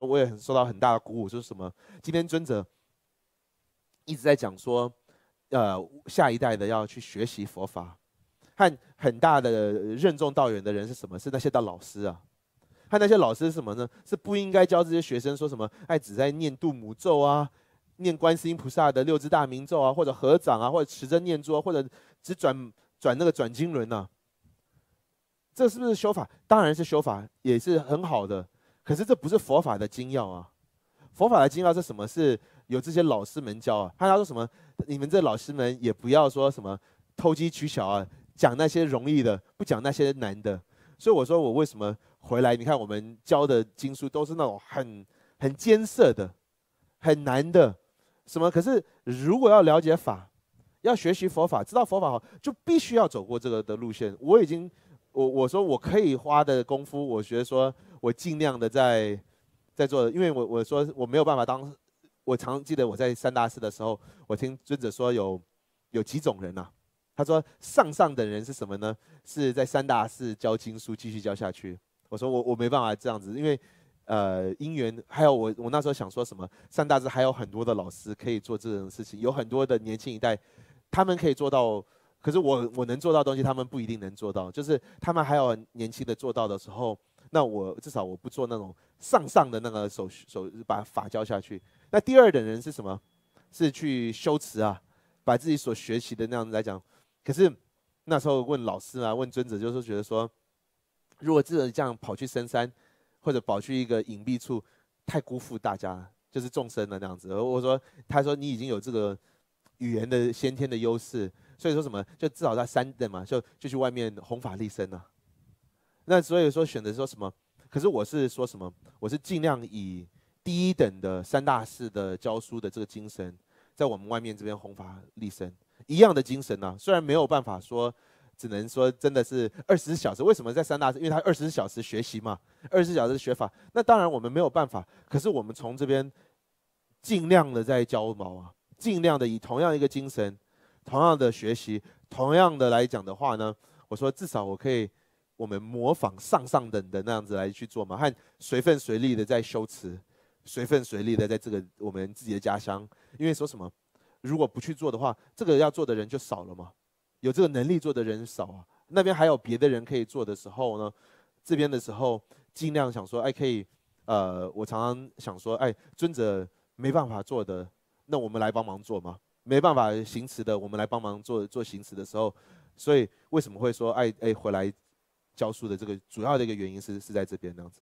我也很受到很大的鼓舞，就是什么？今天尊者一直在讲说，呃，下一代的要去学习佛法，和很大的任重道远的人是什么？是那些的老师啊，和那些老师什么呢？是不应该教这些学生说什么？哎，只在念度母咒啊，念观世音菩萨的六字大明咒啊，或者合掌啊，或者持着念珠，或者只转转那个转经轮呢？这是不是修法？当然是修法，也是很好的。可是这不是佛法的精要啊，佛法的精要是什么？是有这些老师们教啊。他说什么？你们这老师们也不要说什么投机取巧啊，讲那些容易的，不讲那些难的。所以我说我为什么回来？你看我们教的经书都是那种很很艰涩的，很难的，什么？可是如果要了解法，要学习佛法，知道佛法好，就必须要走过这个的路线。我已经，我我说我可以花的功夫，我觉得说。我尽量的在在做，因为我我说我没有办法当。我常记得我在三大寺的时候，我听尊者说有有几种人呐。他说上上等人是什么呢？是在三大寺教经书，继续教下去。我说我我没办法这样子，因为呃因缘还有我我那时候想说什么？三大寺还有很多的老师可以做这种事情，有很多的年轻一代，他们可以做到。可是我我能做到东西，他们不一定能做到。就是他们还有年轻的做到的时候。那我至少我不做那种上上的那个手手把法教下去。那第二等人是什么？是去修辞啊，把自己所学习的那样子来讲。可是那时候问老师啊，问尊者，就是觉得说，如果这样跑去深山，或者跑去一个隐蔽处，太辜负大家，就是众生的那样子。我说，他说你已经有这个语言的先天的优势，所以说什么，就至少在三等嘛，就就去外面弘法立身啊。那所以说选择说什么？可是我是说什么？我是尽量以第一等的三大寺的教书的这个精神，在我们外面这边弘法立身一样的精神呢。虽然没有办法说，只能说真的是二十四小时。为什么在三大因为它二十四小时学习嘛，二十四小时学法。那当然我们没有办法，可是我们从这边尽量的在教毛啊，尽量的以同样一个精神、同样的学习、同样的来讲的话呢，我说至少我可以。我们模仿上上等的那样子来去做嘛，和随份随力的在修辞，随份随力的在这个我们自己的家乡，因为说什么，如果不去做的话，这个要做的人就少了嘛，有这个能力做的人少啊。那边还有别的人可以做的时候呢，这边的时候尽量想说，哎，可以，呃，我常常想说，哎，尊者没办法做的，那我们来帮忙做嘛。没办法行持的，我们来帮忙做做行持的时候，所以为什么会说，哎，哎，回来。酵素的这个主要的一个原因是是在这边那样子。